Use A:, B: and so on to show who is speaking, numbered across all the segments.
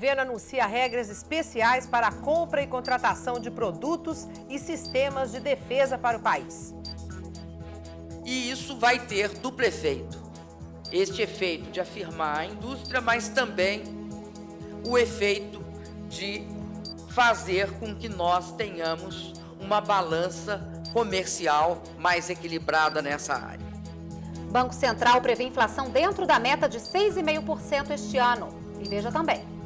A: governo anuncia regras especiais para a compra e contratação de produtos e sistemas de defesa para o país. E isso vai ter do prefeito este efeito de afirmar a indústria, mas também o efeito de fazer com que nós tenhamos uma balança comercial mais equilibrada nessa área.
B: Banco Central prevê inflação dentro da meta de 6,5% este ano. E veja também.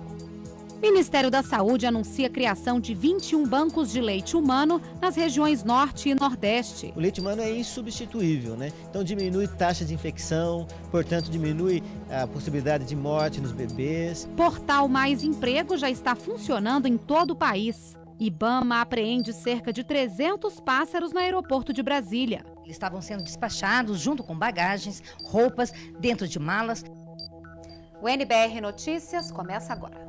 B: Ministério da Saúde anuncia a criação de 21 bancos de leite humano nas regiões Norte e Nordeste.
C: O leite humano é insubstituível, né? Então diminui taxa de infecção, portanto diminui a possibilidade de morte nos bebês.
B: Portal Mais Emprego já está funcionando em todo o país. Ibama apreende cerca de 300 pássaros no aeroporto de Brasília. Eles estavam sendo despachados junto com bagagens, roupas, dentro de malas. O NBR Notícias começa agora.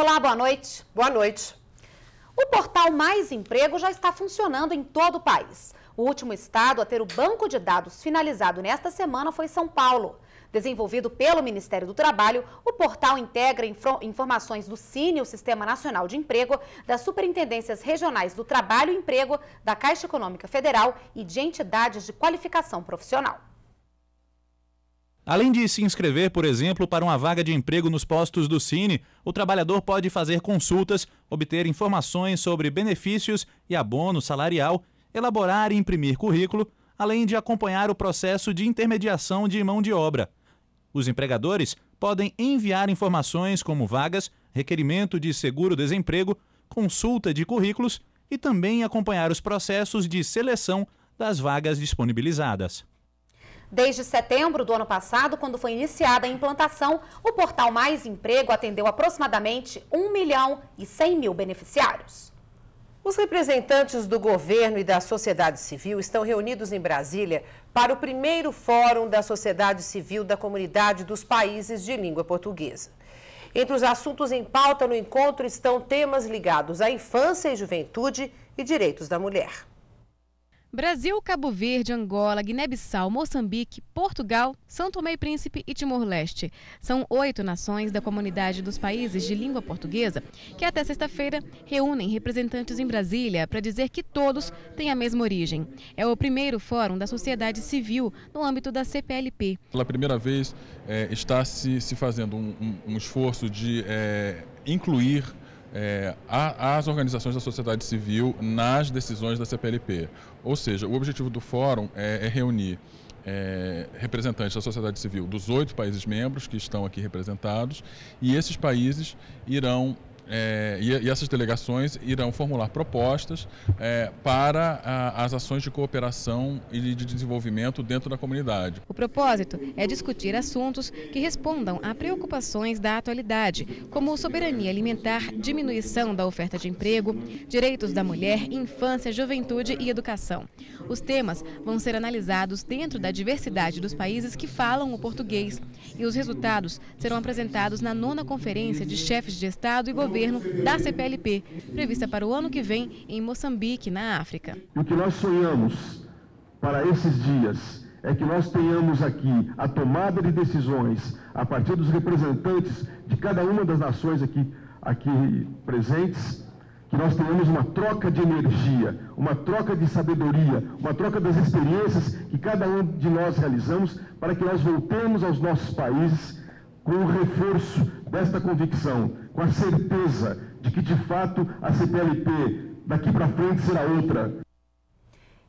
B: Olá, boa noite. Boa noite. O portal Mais Emprego já está funcionando em todo o país. O último estado a ter o banco de dados finalizado nesta semana foi São Paulo. Desenvolvido pelo Ministério do Trabalho, o portal integra informações do Cine, o Sistema Nacional de Emprego, das Superintendências Regionais do Trabalho e Emprego, da Caixa Econômica Federal e de entidades de qualificação profissional.
D: Além de se inscrever, por exemplo, para uma vaga de emprego nos postos do Cine, o trabalhador pode fazer consultas, obter informações sobre benefícios e abono salarial, elaborar e imprimir currículo, além de acompanhar o processo de intermediação de mão de obra. Os empregadores podem enviar informações como vagas, requerimento de seguro-desemprego, consulta de currículos e também acompanhar os processos de seleção das vagas disponibilizadas.
B: Desde setembro do ano passado, quando foi iniciada a implantação, o portal Mais Emprego atendeu aproximadamente 1 milhão e 100 mil beneficiários. Os representantes
A: do governo e da sociedade civil estão reunidos em Brasília para o primeiro Fórum da Sociedade Civil da Comunidade dos Países de Língua Portuguesa. Entre os assuntos em pauta no encontro estão temas ligados à infância e juventude e direitos da mulher.
B: Brasil, Cabo Verde, Angola, Guiné-Bissau, Moçambique, Portugal, São Tomé e Príncipe e Timor-Leste. São oito nações da comunidade dos países de língua portuguesa que até sexta-feira reúnem representantes em Brasília para dizer que todos têm a mesma origem. É o primeiro fórum da sociedade civil no âmbito da CPLP.
E: Pela primeira vez é, está se, se fazendo um, um, um esforço de é, incluir é, às organizações da sociedade civil nas decisões da CPLP. Ou seja, o objetivo do fórum é, é reunir é, representantes da sociedade civil dos oito países membros que estão aqui representados, e esses países irão é, e, e, essas delegações irão formular propostas é, para a, as ações de cooperação e de desenvolvimento dentro da comunidade.
B: O propósito é discutir assuntos que respondam a preocupações da atualidade, como soberania alimentar, diminuição da oferta de emprego, direitos da mulher, infância, juventude e educação. Os temas vão ser analisados dentro da diversidade dos países que falam o português e os resultados serão apresentados na nona conferência de chefes de Estado e governo governo da CPLP, prevista para o ano que vem em Moçambique, na África.
E: o que nós sonhamos para esses dias é que nós tenhamos aqui a tomada de decisões a partir dos representantes de cada uma das nações aqui, aqui presentes, que nós tenhamos uma troca de energia, uma troca de sabedoria, uma troca das experiências que cada um de nós realizamos para que nós voltemos aos nossos países com o reforço desta convicção, com a certeza de que, de fato, a CPLP daqui para frente será outra.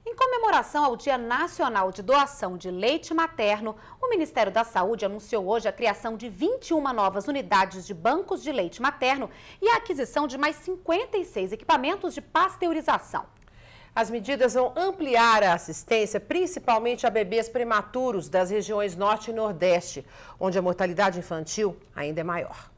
B: Em comemoração ao Dia Nacional de Doação de Leite Materno, o Ministério da Saúde anunciou hoje a criação de 21 novas unidades de bancos de leite materno e a aquisição de mais 56 equipamentos de pasteurização.
A: As medidas vão ampliar a assistência, principalmente a bebês prematuros das regiões Norte e Nordeste, onde a mortalidade infantil ainda é maior.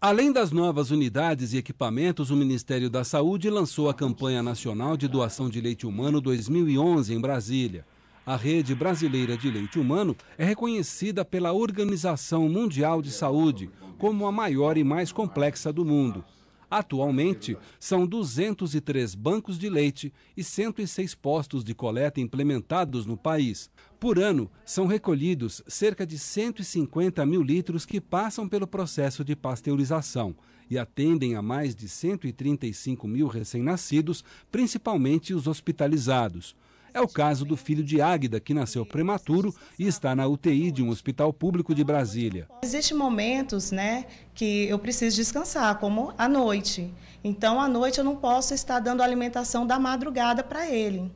E: Além das novas unidades e equipamentos, o Ministério da Saúde lançou a campanha nacional de doação de leite humano 2011 em Brasília. A rede brasileira de leite humano é reconhecida pela Organização Mundial de Saúde como a maior e mais complexa do mundo. Atualmente, são 203 bancos de leite e 106 postos de coleta implementados no país. Por ano, são recolhidos cerca de 150 mil litros que passam pelo processo de pasteurização e atendem a mais de 135 mil recém-nascidos, principalmente os hospitalizados. É o caso do filho de Águida, que nasceu prematuro e está na UTI de um hospital público de Brasília.
B: Existem momentos né, que eu preciso descansar, como à noite. Então, à noite eu não posso estar dando alimentação da madrugada para ele.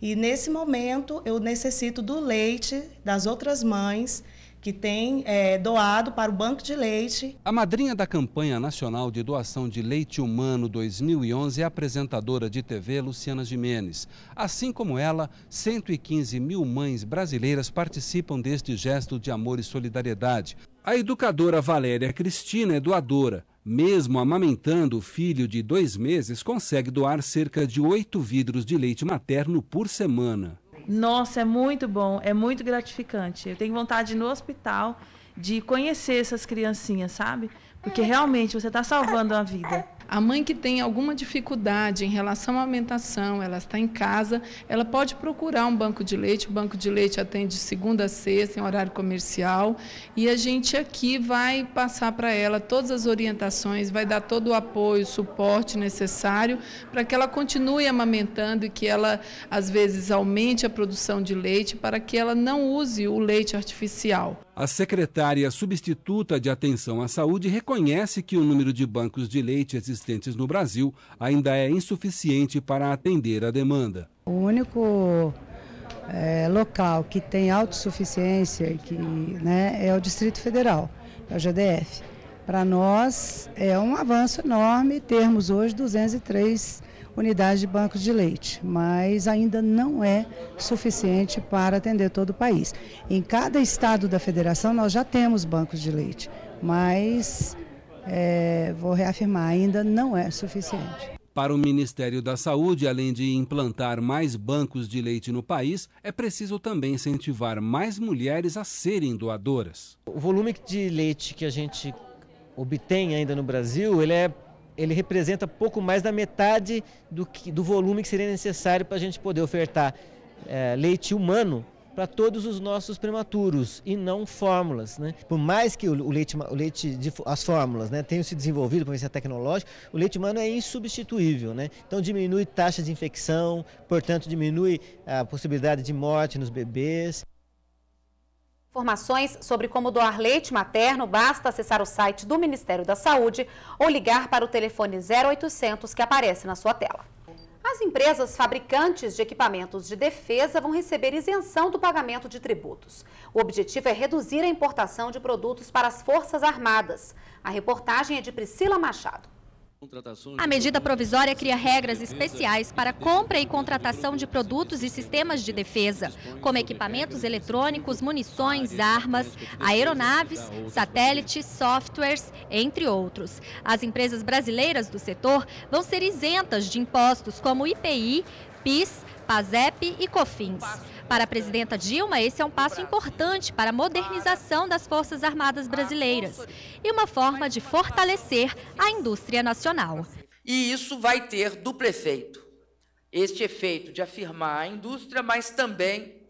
B: E nesse momento eu necessito do leite das outras mães que tem é, doado para o Banco de Leite.
E: A madrinha da campanha nacional de doação de leite humano 2011 é a apresentadora de TV Luciana Jimenez. Assim como ela, 115 mil mães brasileiras participam deste gesto de amor e solidariedade. A educadora Valéria Cristina é doadora. Mesmo amamentando o filho de dois meses, consegue doar cerca de oito vidros de leite materno por semana.
D: Nossa, é muito bom, é muito gratificante. Eu tenho vontade no hospital de conhecer essas criancinhas, sabe? Porque é. realmente você está salvando uma vida. A mãe que tem alguma dificuldade em relação à amamentação, ela está em casa, ela pode procurar um banco de leite. O banco de leite atende segunda a sexta, em horário comercial. E a gente aqui vai passar para ela todas as orientações, vai dar todo o apoio, suporte necessário para que ela continue amamentando e que ela, às vezes, aumente a produção de leite para que ela não use o leite artificial.
E: A secretária substituta de Atenção à Saúde reconhece que o número de bancos de leite existentes no Brasil ainda é insuficiente para atender a demanda.
D: O único é, local que tem autossuficiência que, né, é o Distrito Federal, é o GDF. Para nós é um avanço enorme termos hoje 203 unidades de bancos de leite, mas ainda não é suficiente para atender todo o país. Em cada estado da federação nós já temos bancos de leite, mas é, vou reafirmar, ainda não é suficiente.
E: Para o Ministério da Saúde, além de implantar mais bancos de leite no país, é preciso também incentivar mais mulheres a serem doadoras. O volume de leite que a gente obtém ainda no Brasil, ele é ele representa pouco mais da metade do, que, do
C: volume que seria necessário para a gente poder ofertar é, leite humano para todos os nossos prematuros e não fórmulas, né? Por mais que o leite, o leite as fórmulas, né, tenham se desenvolvido por ser tecnológico, o leite humano é insubstituível, né? Então diminui taxa de infecção, portanto diminui a possibilidade de morte nos bebês.
B: Informações sobre como doar leite materno, basta acessar o site do Ministério da Saúde ou ligar para o telefone 0800 que aparece na sua tela. As empresas fabricantes de equipamentos de defesa vão receber isenção do pagamento de tributos. O objetivo é reduzir a importação de produtos para as Forças Armadas. A reportagem é de Priscila Machado. A medida provisória cria regras especiais
F: para compra e contratação de produtos e sistemas de defesa, como equipamentos eletrônicos, munições, armas, aeronaves, satélites, softwares, entre outros. As empresas brasileiras do setor vão ser isentas de impostos como IPI, PIS, PASEP e COFINS. Para a presidenta Dilma, esse é um passo importante para a modernização das Forças Armadas brasileiras e uma forma de fortalecer a indústria nacional. E
A: isso vai ter duplo efeito. Este efeito de afirmar a indústria, mas também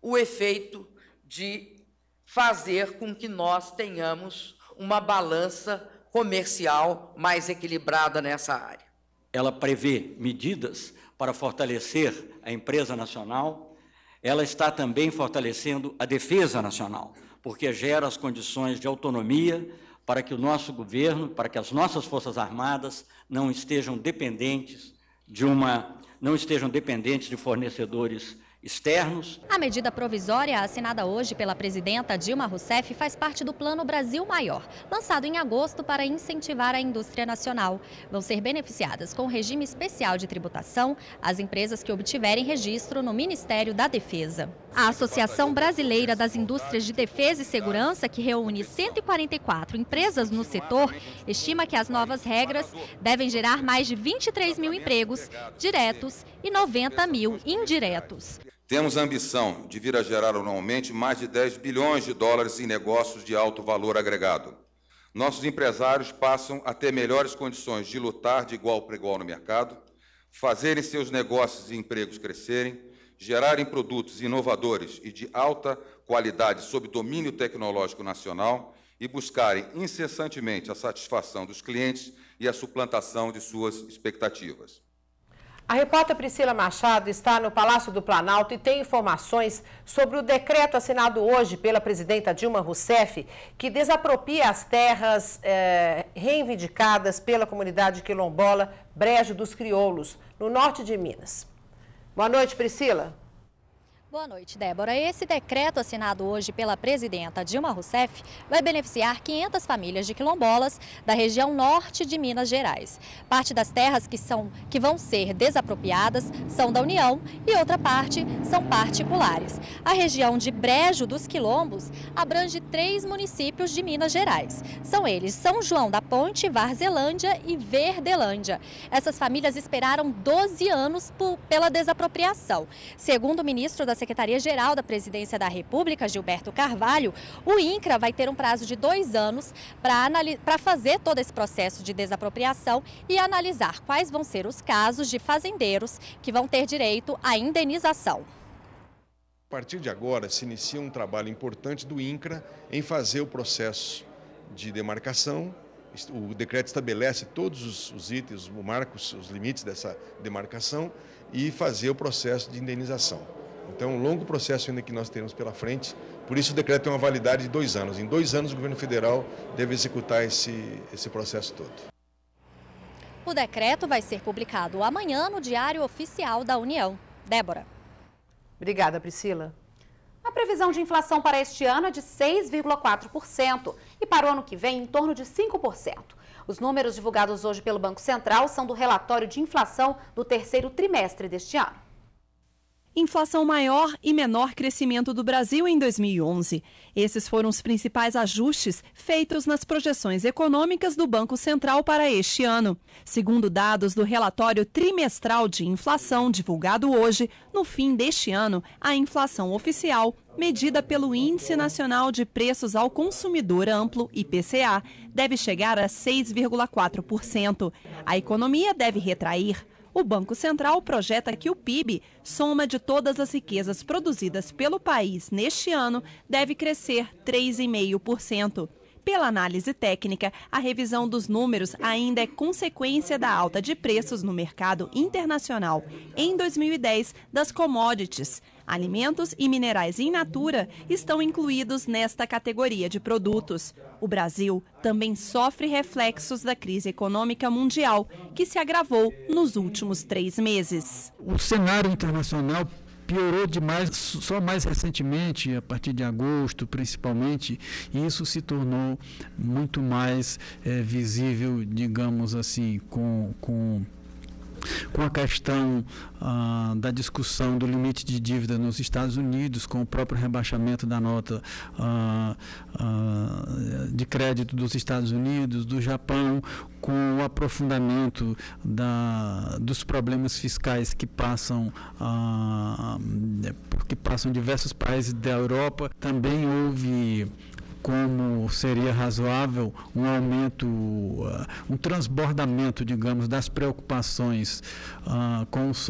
A: o efeito de fazer com que nós tenhamos uma balança comercial mais equilibrada nessa área.
E: Ela prevê medidas para fortalecer a empresa nacional, ela está também fortalecendo a defesa nacional, porque gera as condições de autonomia para que o nosso governo, para que as nossas forças armadas não estejam dependentes de uma, não estejam dependentes de fornecedores externos.
F: A medida provisória assinada hoje pela presidenta Dilma Rousseff faz parte do Plano Brasil Maior, lançado em agosto para incentivar a indústria nacional. Vão ser beneficiadas com regime especial de tributação as empresas que obtiverem registro no Ministério da Defesa. A Associação Brasileira das Indústrias de Defesa e Segurança, que reúne 144 empresas no setor, estima que as novas regras devem gerar mais de 23 mil empregos diretos e 90 mil indiretos.
E: Temos a ambição de vir a gerar anualmente mais de 10 bilhões de dólares em negócios de alto valor agregado. Nossos empresários passam a ter melhores condições de lutar de igual para igual no mercado, fazerem seus negócios e empregos crescerem, gerarem produtos inovadores e de alta qualidade sob domínio tecnológico nacional e buscarem incessantemente a satisfação dos clientes e a suplantação de suas expectativas.
A: A repórter Priscila Machado está no Palácio do Planalto e tem informações sobre o decreto assinado hoje pela presidenta Dilma Rousseff, que desapropria as terras eh, reivindicadas pela comunidade quilombola Brejo dos Crioulos, no norte de Minas. Boa noite, Priscila.
F: Boa noite, Débora. Esse decreto assinado hoje pela presidenta Dilma Rousseff vai beneficiar 500 famílias de quilombolas da região norte de Minas Gerais. Parte das terras que, são, que vão ser desapropriadas são da União e outra parte são particulares. A região de Brejo dos Quilombos abrange três municípios de Minas Gerais. São eles São João da Ponte, Varzelândia e Verdelândia. Essas famílias esperaram 12 anos por, pela desapropriação. Segundo o ministro da Secretaria-Geral da Presidência da República, Gilberto Carvalho, o INCRA vai ter um prazo de dois anos para fazer todo esse processo de desapropriação e analisar quais vão ser os casos de fazendeiros que vão ter direito à indenização.
E: A partir de agora se inicia um trabalho importante do INCRA em fazer o processo de demarcação. O decreto estabelece todos os, os itens, os marcos, os limites dessa demarcação e fazer o processo de indenização. Então, é um longo processo ainda que nós teremos pela frente. Por isso, o decreto tem uma validade de dois anos. Em dois anos, o governo federal deve executar esse, esse processo todo.
F: O decreto vai ser publicado amanhã no Diário
B: Oficial da União. Débora. Obrigada, Priscila. A previsão de inflação para este ano é de 6,4% e para o ano que vem em torno de 5%. Os números divulgados hoje pelo Banco Central são do relatório de inflação do terceiro
G: trimestre deste ano. Inflação maior e menor crescimento do Brasil em 2011. Esses foram os principais ajustes feitos nas projeções econômicas do Banco Central para este ano, segundo dados do relatório trimestral de inflação divulgado hoje. No fim deste ano, a inflação oficial, medida pelo Índice Nacional de Preços ao Consumidor Amplo (IPCA), deve chegar a 6,4%. A economia deve retrair o Banco Central projeta que o PIB, soma de todas as riquezas produzidas pelo país neste ano, deve crescer 3,5%. Pela análise técnica, a revisão dos números ainda é consequência da alta de preços no mercado internacional em 2010 das commodities. Alimentos e minerais in natura estão incluídos nesta categoria de produtos. O Brasil também sofre reflexos da crise econômica mundial, que se agravou nos últimos três meses.
C: O cenário internacional piorou demais só mais recentemente, a partir de agosto principalmente, e isso se tornou muito mais é, visível, digamos assim, com. com com a questão ah, da discussão do limite de dívida nos Estados Unidos, com o próprio rebaixamento da nota ah, ah, de crédito dos Estados Unidos, do Japão, com o aprofundamento da, dos problemas fiscais que passam, que passam diversos países da Europa, também houve como seria razoável um aumento, ah, um transbordamento, digamos, das preocupações uh, com os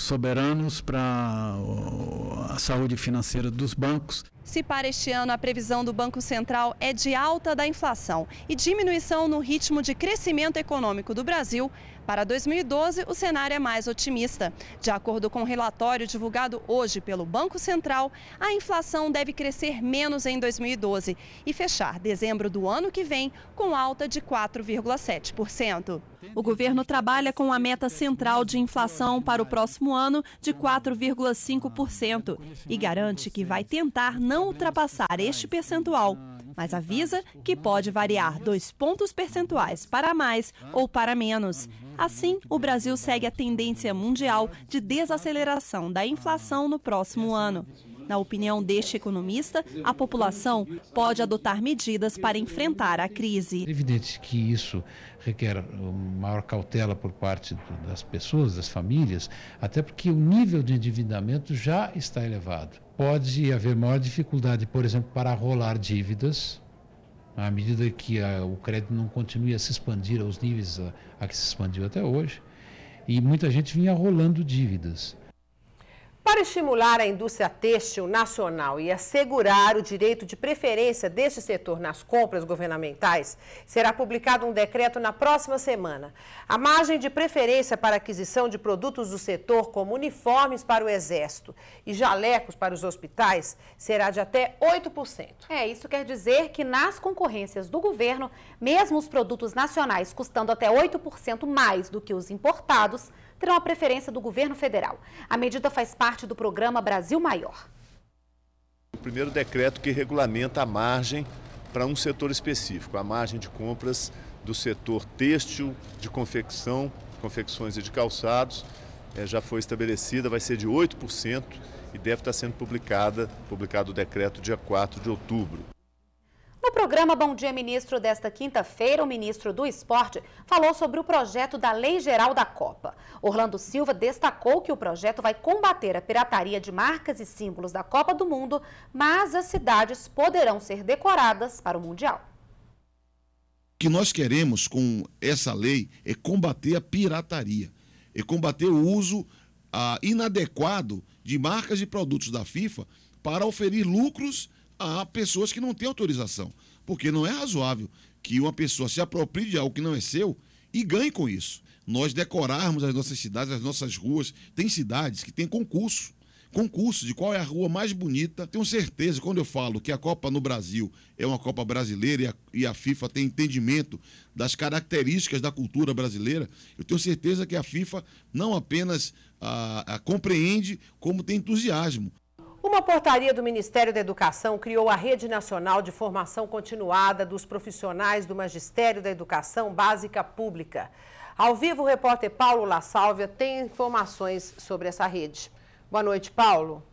C: soberanos para a saúde financeira dos bancos.
G: Se para este ano a previsão do Banco Central é de alta da inflação e diminuição no ritmo de crescimento econômico do Brasil, para 2012 o cenário é mais otimista. De acordo com o um relatório divulgado hoje pelo Banco Central, a inflação deve crescer menos em 2012 e fechar dezembro do ano que vem com alta de 4,7%. O governo trabalha com a meta central de inflação para o próximo ano de 4,5% e garante que vai tentar não não ultrapassar este percentual, mas avisa que pode variar dois pontos percentuais para mais ou para menos. Assim, o Brasil segue a tendência mundial de desaceleração da inflação no próximo ano. Na opinião deste economista, a população pode adotar medidas para enfrentar a crise. É
E: evidente que isso requer maior cautela por parte das pessoas, das famílias, até porque o nível de endividamento já está elevado pode haver maior dificuldade, por exemplo, para rolar dívidas, à medida que a, o crédito não continue a se expandir aos níveis a, a que se expandiu até hoje. E muita gente vinha rolando dívidas.
A: Para estimular a indústria têxtil nacional e assegurar o direito de preferência deste setor nas compras governamentais, será publicado um decreto na próxima semana. A margem de preferência para aquisição de produtos do setor, como uniformes para o Exército e jalecos para os hospitais, será
B: de até 8%. É, isso quer dizer que nas concorrências do governo, mesmo os produtos nacionais custando até 8% mais do que os importados, terão a preferência do governo federal. A medida faz parte do programa Brasil Maior.
D: O
A: primeiro decreto que regulamenta a margem para um setor específico, a margem de compras do setor têxtil, de confecção, confecções e de calçados, é, já foi estabelecida, vai ser de 8% e deve estar sendo publicada, publicado o decreto dia 4 de outubro.
B: No programa Bom Dia Ministro desta quinta-feira, o ministro do Esporte falou sobre o projeto da Lei Geral da Copa. Orlando Silva destacou que o projeto vai combater a pirataria de marcas e símbolos da Copa do Mundo, mas as cidades poderão ser decoradas para o Mundial.
E: O que nós queremos com essa lei é combater a pirataria, é combater o uso ah, inadequado de marcas e produtos da FIFA para oferir lucros a pessoas que não têm autorização. Porque não é razoável que uma pessoa se aproprie de algo que não é seu e ganhe com isso. Nós decorarmos as nossas cidades, as nossas ruas. Tem cidades que têm concurso. Concurso de qual é a rua mais bonita. Tenho certeza, quando eu falo que a Copa no Brasil é uma Copa brasileira e a, e a FIFA tem entendimento das características da cultura brasileira, eu tenho certeza que a FIFA não apenas a, ah, a, compreende, como tem entusiasmo
A: uma portaria do Ministério da Educação criou a Rede Nacional de Formação Continuada dos Profissionais do Magistério da Educação Básica Pública. Ao vivo, o repórter Paulo La Sálvia tem informações sobre essa rede. Boa noite, Paulo.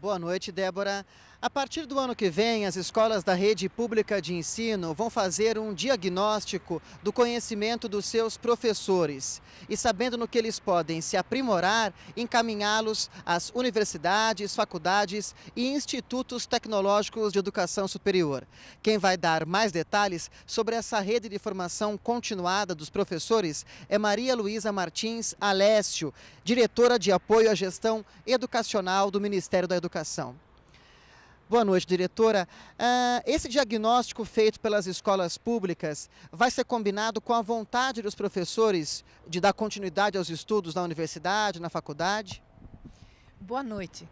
C: Boa noite, Débora. A partir do ano que vem, as escolas da rede pública de ensino vão fazer um diagnóstico do conhecimento dos seus professores e, sabendo no que eles podem se aprimorar, encaminhá-los às universidades, faculdades e institutos tecnológicos de educação superior. Quem vai dar mais detalhes sobre essa rede de formação continuada dos professores é Maria Luísa Martins Alessio, diretora de apoio à gestão educacional do Ministério da Educação. Boa noite, diretora. Uh, esse diagnóstico feito pelas escolas públicas vai ser combinado com a vontade dos professores de dar continuidade aos estudos na universidade, na faculdade? Boa noite.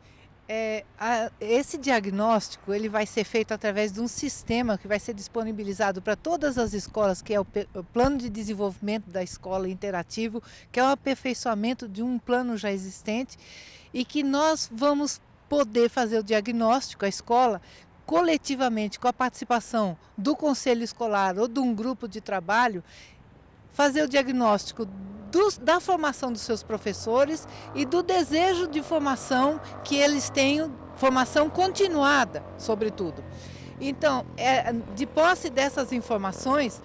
C: É, a, esse
D: diagnóstico ele vai ser feito através de um sistema que vai ser disponibilizado para todas as escolas, que é o, o, plano de desenvolvimento da escola interativo, que é o aperfeiçoamento de um plano já existente e que nós vamos poder fazer o diagnóstico, a escola, coletivamente, com a participação do conselho escolar ou de um grupo de trabalho, fazer o diagnóstico da formação dos seus professores e do desejo de formação que eles tenham formação continuada, sobretudo. Então, é, de posse dessas informações,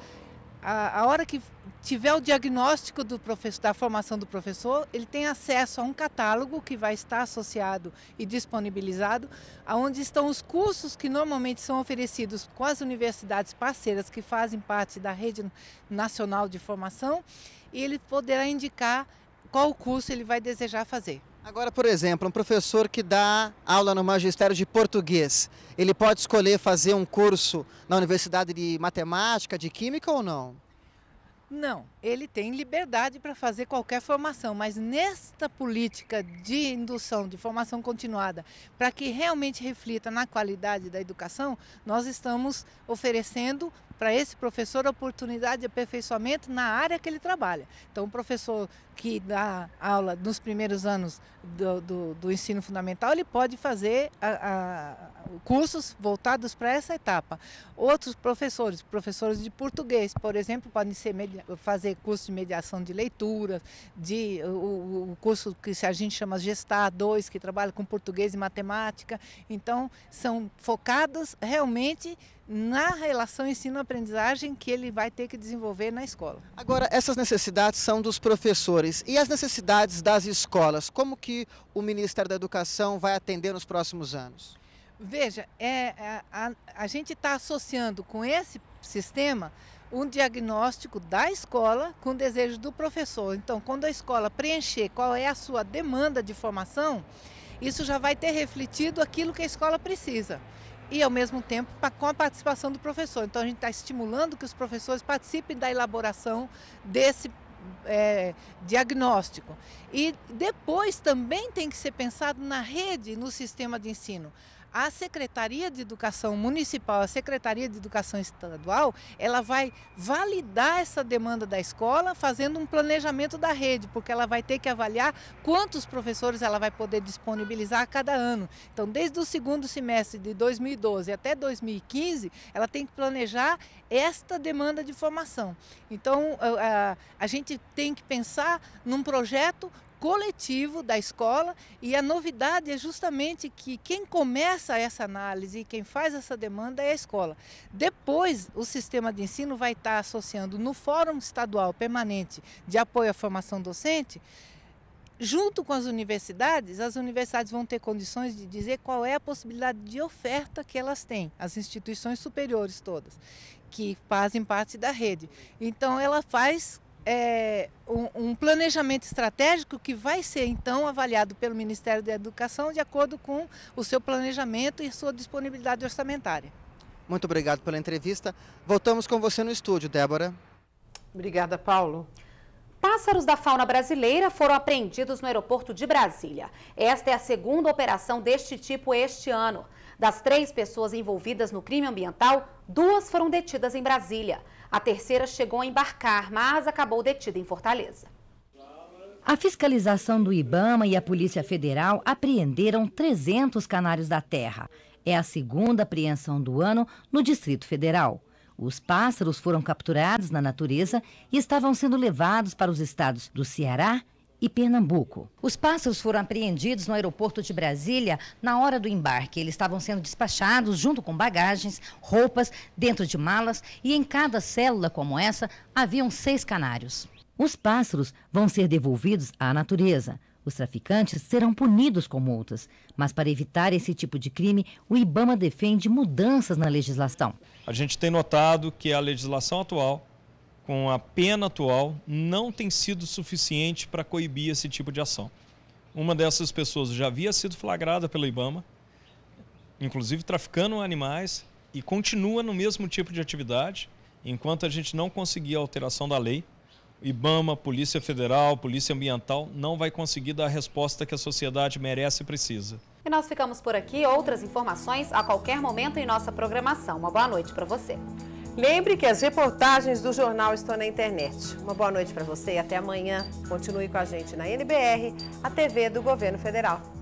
D: a, a hora que tiver o diagnóstico do professor, da formação do professor, ele tem acesso a um catálogo que vai estar associado e disponibilizado, onde estão os cursos que normalmente são oferecidos com as universidades parceiras que fazem parte da rede nacional de formação, e ele poderá indicar qual curso ele vai desejar fazer.
C: Agora, por exemplo, um professor que dá aula no magistério de português, ele pode escolher fazer um curso na Universidade de Matemática, de Química ou não?
D: Não, ele tem liberdade para fazer qualquer formação, mas nesta política de indução, de formação continuada, para que realmente reflita na qualidade da educação, nós estamos oferecendo para esse professor oportunidade de aperfeiçoamento na área que ele trabalha. Então, o professor que dá aula nos primeiros anos do, do, do ensino fundamental, ele pode fazer a, a, cursos voltados para essa etapa. Outros professores, professores de português, por exemplo, podem ser, fazer curso de mediação de leitura, de, o, o curso que a gente chama Gestar 2, que trabalha com português e matemática. Então, são focados realmente na relação ensino-aprendizagem que ele vai ter que desenvolver na escola.
C: Agora, essas necessidades são dos professores e as necessidades das escolas, como que o Ministério da Educação vai atender nos próximos anos?
D: Veja, é, a, é, a, a gente está associando com esse sistema um diagnóstico da escola com o desejo do professor. Então, quando a escola preencher qual é a sua demanda de formação, isso já vai ter refletido aquilo que a escola precisa e, ao mesmo tempo, com a participação do professor. Então, a gente está estimulando que os professores participem da elaboração desse é, diagnóstico. E depois também tem que ser pensado na rede, no sistema de ensino a Secretaria de Educação Municipal, a Secretaria de Educação Estadual, ela vai validar essa demanda da escola fazendo um planejamento da rede, porque ela vai ter que avaliar quantos professores ela vai poder disponibilizar a cada ano. Então, desde o segundo semestre de 2012 até 2015, ela tem que planejar esta demanda de formação. Então, a, gente tem que pensar num projeto coletivo da escola e a novidade é justamente que quem começa essa análise e quem faz essa demanda é a escola. Depois, o sistema de ensino vai estar associando no Fórum Estadual Permanente de Apoio à Formação Docente junto com as universidades, as universidades vão ter condições de dizer qual é a possibilidade de oferta que elas têm, as instituições superiores todas, que fazem parte da rede. Então, ela faz é, um, um, planejamento estratégico que vai ser então avaliado pelo Ministério da Educação de acordo com o seu planejamento e sua
C: disponibilidade orçamentária. Muito obrigado pela entrevista. Voltamos com você no estúdio, Débora.
B: Obrigada, Paulo. Pássaros da fauna brasileira foram apreendidos no aeroporto de Brasília. Esta é a segunda operação deste tipo este ano. Das três pessoas envolvidas no crime ambiental, duas foram detidas em Brasília. A terceira chegou a embarcar, mas acabou detida em Fortaleza. A fiscalização do Ibama e a Polícia Federal apreenderam 300 canários da terra. É a segunda apreensão do ano no Distrito Federal. Os pássaros foram capturados na natureza e estavam sendo levados para os estados do Ceará e Pernambuco. Os pássaros foram apreendidos no aeroporto de Brasília na hora do embarque. Eles estavam sendo despachados junto com bagagens, roupas, dentro de malas e em cada célula como essa haviam seis canários. Os pássaros vão ser devolvidos à natureza. Os traficantes serão punidos com multas. Mas para evitar esse tipo de crime, o Ibama defende mudanças na legislação.
C: A gente tem notado que a legislação atual com a pena atual, não tem sido suficiente para coibir esse tipo de ação. Uma dessas pessoas já havia sido flagrada pelo Ibama, inclusive traficando animais, e continua no mesmo tipo de atividade, enquanto a gente não conseguir a alteração da lei. IBAMA, Polícia Federal, Polícia Ambiental não vai conseguir dar a resposta que a sociedade merece e precisa.
B: E nós ficamos por aqui. Outras informações a qualquer momento em nossa programação. Uma boa noite para você. Lembre que as reportagens do
A: jornal estão na internet. Uma boa noite para você e até amanhã. Continue com a gente na NBR, a TV do Governo Federal.